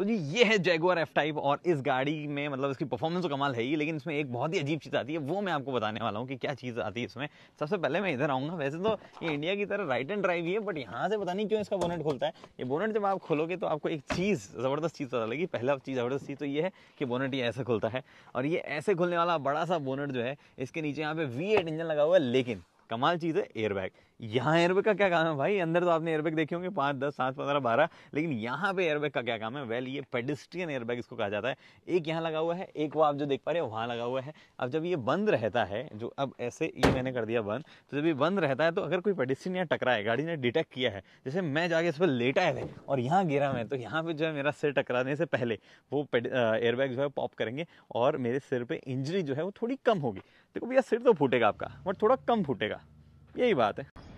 तो जी ये है जैगुआर एफ टाइप और इस गाड़ी में मतलब इसकी परफॉर्मेंस तो कमाल है ही लेकिन इसमें एक बहुत ही अजीब चीज़ आती है वो मैं आपको बताने वाला हूँ कि क्या चीज़ आती है इसमें सबसे पहले मैं इधर आऊँगा वैसे तो ये इंडिया की तरह राइट एंड ड्राइव ही है बट यहाँ से पता नहीं क्यों इसका बोनेट खुलता है ये बोनेट जब आप खोलोगे तो आपको एक चीज़ ज़बरदस्त चीज़ पता लगी पहला चीज़ ज़बरदस्त चीज़ तो ये है कि बोनेट ये ऐसे खुलता है और ये ऐसे खुलने वाला बड़ा सा बोनेट जो है इसके नीचे यहाँ पे वी इंजन लगा हुआ है लेकिन कमाल चीज़ है एयरबैग यहाँ एयरबैग का क्या काम है भाई अंदर तो आपने एयरबैग देखे होंगे पाँच दस सात पंद्रह बारह लेकिन यहाँ पे एयरबैग का क्या काम है वेल ये पेडिस्ट्रियन एयरबैग इसको कहा जाता है एक यहाँ लगा हुआ है एक वो आप जो देख पा रहे हो वहाँ लगा हुआ है अब जब ये बंद रहता है जो अब ऐसे ये मैंने कर दिया बंद तो जब ये बंद रहता है तो अगर कोई पेडिस्ट्रियन यहाँ टकरा है गाड़ी ने डिटेक्ट किया है जैसे मैं जाके इस पर लेटा है और यहाँ गिरा मैं तो यहाँ पर जो है मेरा सिर टकराने से पहले वो एयरबैग जो है पॉप करेंगे और मेरे सिर पर इंजरी जो है वो थोड़ी कम होगी देखो भैया सिर तो फूटेगा आपका बट थोड़ा कम फूटेगा यही बात है